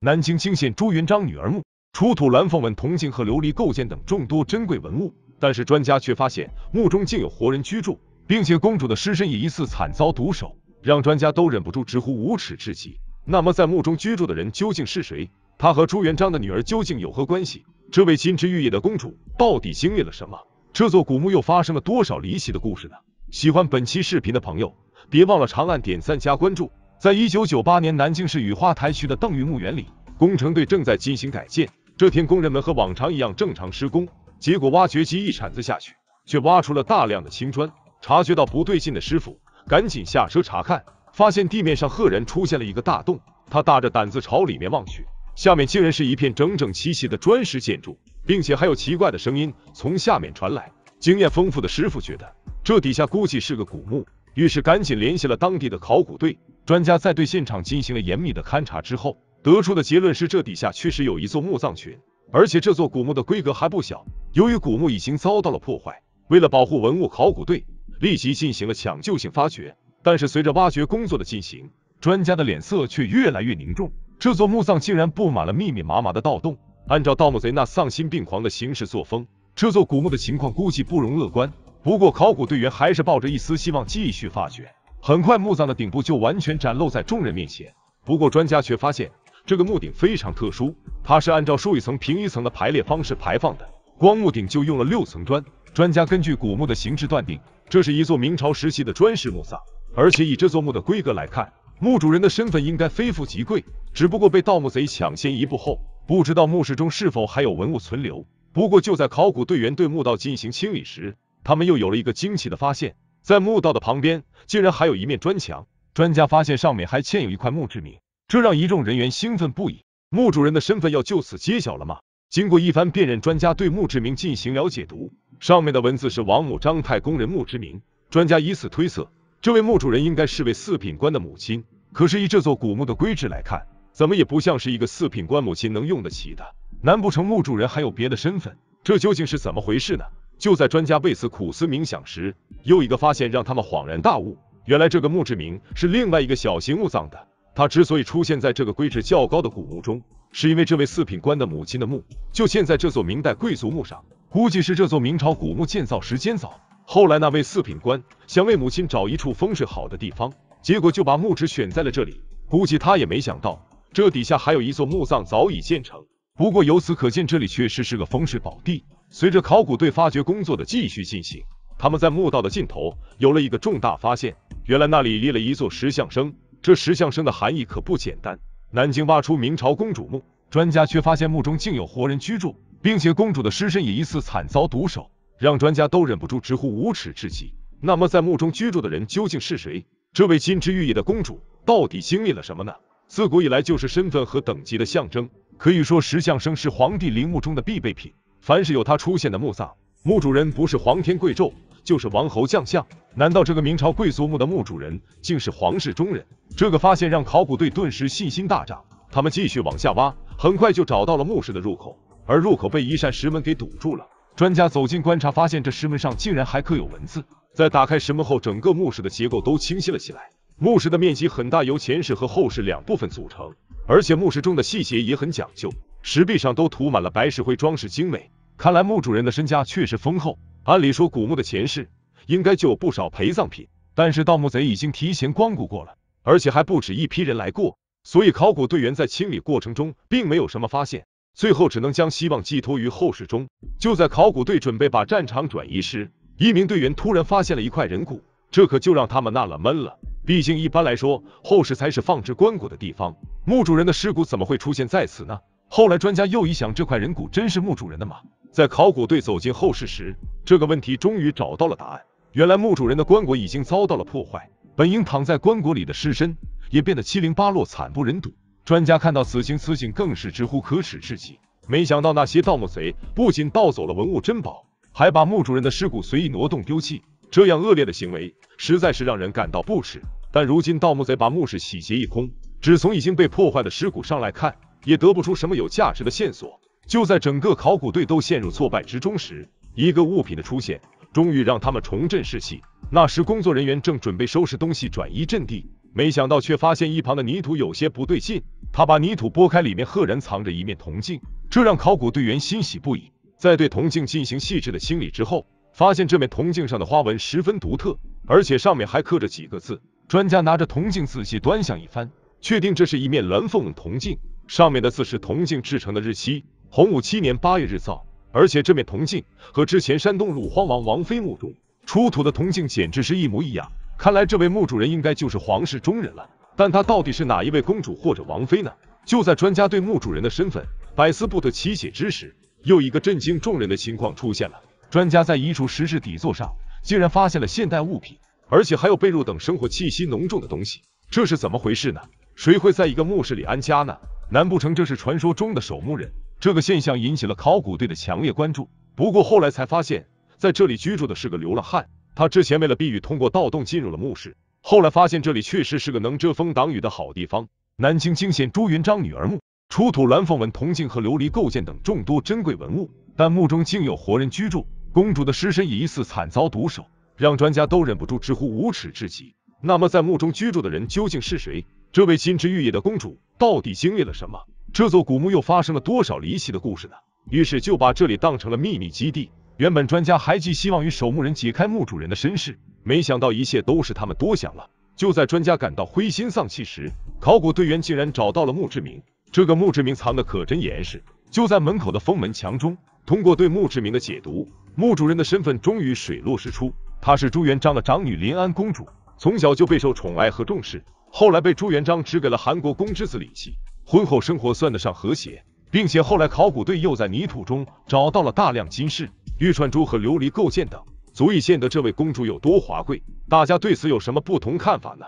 南京惊现朱元璋女儿墓，出土蓝凤纹铜镜和琉璃构件等众多珍贵文物，但是专家却发现墓中竟有活人居住，并且公主的尸身也疑似惨遭毒手，让专家都忍不住直呼无耻至极。那么在墓中居住的人究竟是谁？他和朱元璋的女儿究竟有何关系？这位金枝玉叶的公主到底经历了什么？这座古墓又发生了多少离奇的故事呢？喜欢本期视频的朋友，别忘了长按点赞加关注。在一九九八年，南京市雨花台区的邓玉墓园里，工程队正在进行改建。这天，工人们和往常一样正常施工，结果挖掘机一铲子下去，却挖出了大量的青砖。察觉到不对劲的师傅，赶紧下车查看，发现地面上赫然出现了一个大洞。他大着胆子朝里面望去，下面竟然是一片整整齐齐的砖石建筑，并且还有奇怪的声音从下面传来。经验丰富的师傅觉得，这底下估计是个古墓。于是赶紧联系了当地的考古队专家，在对现场进行了严密的勘察之后，得出的结论是这底下确实有一座墓葬群，而且这座古墓的规格还不小。由于古墓已经遭到了破坏，为了保护文物，考古队立即进行了抢救性发掘。但是随着挖掘工作的进行，专家的脸色却越来越凝重。这座墓葬竟然布满了密密麻麻的盗洞，按照盗墓贼那丧心病狂的行事作风，这座古墓的情况估计不容乐观。不过，考古队员还是抱着一丝希望继续发掘。很快，墓葬的顶部就完全展露在众人面前。不过，专家却发现这个墓顶非常特殊，它是按照数一层平一层的排列方式排放的。光墓顶就用了六层砖。专家根据古墓的形制断定，这是一座明朝时期的砖式墓葬。而且以这座墓的规格来看，墓主人的身份应该非富即贵。只不过被盗墓贼抢先一步后，不知道墓室中是否还有文物存留。不过，就在考古队员对墓道进行清理时，他们又有了一个惊奇的发现，在墓道的旁边竟然还有一面砖墙，专家发现上面还嵌有一块墓志铭，这让一众人员兴奋不已。墓主人的身份要就此揭晓了吗？经过一番辨认，专家对墓志铭进行了解读，上面的文字是王母张太公人墓志铭，专家以此推测，这位墓主人应该是位四品官的母亲。可是以这座古墓的规制来看，怎么也不像是一个四品官母亲能用得起的。难不成墓主人还有别的身份？这究竟是怎么回事呢？就在专家为此苦思冥想时，又一个发现让他们恍然大悟。原来这个墓志铭是另外一个小型墓葬的。它之所以出现在这个规制较高的古墓中，是因为这位四品官的母亲的墓就建在这座明代贵族墓上。估计是这座明朝古墓建造时间早。后来那位四品官想为母亲找一处风水好的地方，结果就把墓址选在了这里。估计他也没想到，这底下还有一座墓葬早已建成。不过由此可见，这里确实是个风水宝地。随着考古队发掘工作的继续进行，他们在墓道的尽头有了一个重大发现，原来那里立了一座石像生。这石像生的含义可不简单。南京挖出明朝公主墓，专家却发现墓中竟有活人居住，并且公主的尸身也疑似惨遭毒手，让专家都忍不住直呼无耻至极。那么，在墓中居住的人究竟是谁？这位金枝玉叶的公主到底经历了什么呢？自古以来就是身份和等级的象征，可以说石像生是皇帝陵墓中的必备品。凡是有他出现的墓葬，墓主人不是皇天贵胄，就是王侯将相。难道这个明朝贵族墓的墓主人竟是皇室中人？这个发现让考古队顿时信心大涨。他们继续往下挖，很快就找到了墓室的入口，而入口被一扇石门给堵住了。专家走近观察，发现这石门上竟然还刻有文字。在打开石门后，整个墓室的结构都清晰了起来。墓室的面积很大，由前室和后室两部分组成，而且墓室中的细节也很讲究，石壁上都涂满了白石灰，装饰精美。看来墓主人的身家确实丰厚，按理说古墓的前世应该就有不少陪葬品，但是盗墓贼已经提前光顾过了，而且还不止一批人来过，所以考古队员在清理过程中并没有什么发现，最后只能将希望寄托于后世中。就在考古队准备把战场转移时，一名队员突然发现了一块人骨，这可就让他们纳了闷了。毕竟一般来说后世才是放置棺骨的地方，墓主人的尸骨怎么会出现在此呢？后来专家又一想，这块人骨真是墓主人的吗？在考古队走进后室时，这个问题终于找到了答案。原来墓主人的棺椁已经遭到了破坏，本应躺在棺椁里的尸身也变得七零八落，惨不忍睹。专家看到此情此景，更是直呼可耻至极。没想到那些盗墓贼不仅盗走了文物珍宝，还把墓主人的尸骨随意挪动丢弃，这样恶劣的行为实在是让人感到不耻。但如今盗墓贼把墓室洗劫一空，只从已经被破坏的尸骨上来看，也得不出什么有价值的线索。就在整个考古队都陷入挫败之中时，一个物品的出现终于让他们重振士气。那时，工作人员正准备收拾东西转移阵地，没想到却发现一旁的泥土有些不对劲。他把泥土拨开，里面赫然藏着一面铜镜，这让考古队员欣喜不已。在对铜镜进行细致的清理之后，发现这面铜镜上的花纹十分独特，而且上面还刻着几个字。专家拿着铜镜仔细端详一番，确定这是一面鸾凤铜镜，上面的字是铜镜制成的日期。洪武七年八月日造，而且这面铜镜和之前山东鲁荒王王妃墓中出土的铜镜简直是一模一样。看来这位墓主人应该就是皇室中人了，但他到底是哪一位公主或者王妃呢？就在专家对墓主人的身份百思不得其解之时，又一个震惊众人的情况出现了。专家在遗嘱石室底座上竟然发现了现代物品，而且还有被褥等生活气息浓重的东西，这是怎么回事呢？谁会在一个墓室里安家呢？难不成这是传说中的守墓人？这个现象引起了考古队的强烈关注，不过后来才发现，在这里居住的是个流浪汉。他之前为了避雨，通过盗洞进入了墓室，后来发现这里确实是个能遮风挡雨的好地方。南京惊现朱元璋女儿墓，出土蓝凤纹铜镜和琉璃构件等众多珍贵文物，但墓中竟有活人居住，公主的尸身也疑似惨遭毒手，让专家都忍不住直呼无耻至极。那么，在墓中居住的人究竟是谁？这位金枝玉叶的公主到底经历了什么？这座古墓又发生了多少离奇的故事呢？于是就把这里当成了秘密基地。原本专家还寄希望于守墓人解开墓主人的身世，没想到一切都是他们多想了。就在专家感到灰心丧气时，考古队员竟然找到了墓志铭。这个墓志铭藏的可真严实。就在门口的封门墙中，通过对墓志铭的解读，墓主人的身份终于水落石出。她是朱元璋的长女临安公主，从小就备受宠爱和重视，后来被朱元璋指给了韩国公之子李信。婚后生活算得上和谐，并且后来考古队又在泥土中找到了大量金饰、玉串珠和琉璃构件等，足以见得这位公主有多华贵。大家对此有什么不同看法呢？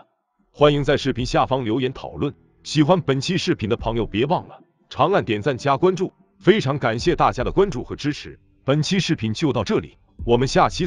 欢迎在视频下方留言讨论。喜欢本期视频的朋友别忘了长按点赞加关注，非常感谢大家的关注和支持。本期视频就到这里，我们下期。